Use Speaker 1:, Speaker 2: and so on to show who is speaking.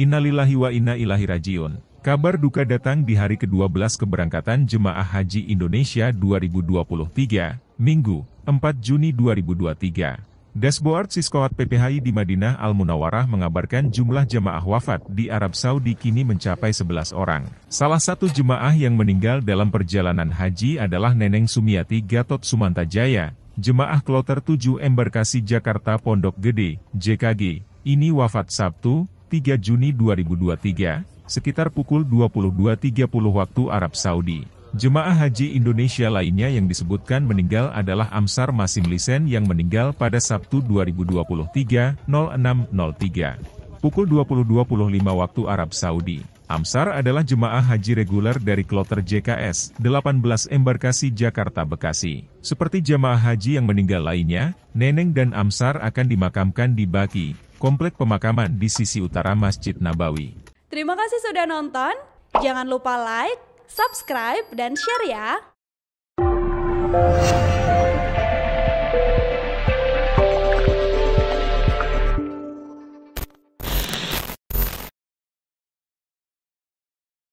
Speaker 1: Innalillahi wa inna ilahi rajiun. Kabar duka datang di hari ke-12 keberangkatan Jemaah Haji Indonesia 2023, Minggu, 4 Juni 2023. Dashboard Siskoat PPHI di Madinah Al Munawarah mengabarkan jumlah jemaah wafat di Arab Saudi kini mencapai 11 orang. Salah satu jemaah yang meninggal dalam perjalanan haji adalah Neneng Sumiati Gatot Sumantajaya, Jemaah Kloter 7 Embarkasi Jakarta Pondok Gede, JKG, ini wafat Sabtu, 3 Juni 2023, sekitar pukul 22.30 waktu Arab Saudi. Jemaah haji Indonesia lainnya yang disebutkan meninggal adalah Amsar Masim Lisen yang meninggal pada Sabtu 2023, 06.03. Pukul 22.05 waktu Arab Saudi. Amsar adalah jemaah haji reguler dari kloter JKS 18 embarkasi Jakarta Bekasi. Seperti jemaah haji yang meninggal lainnya, Neneng dan Amsar akan dimakamkan di Baki, komplek pemakaman di sisi utara Masjid Nabawi.
Speaker 2: Terima kasih sudah nonton. Jangan lupa like, subscribe, dan share ya.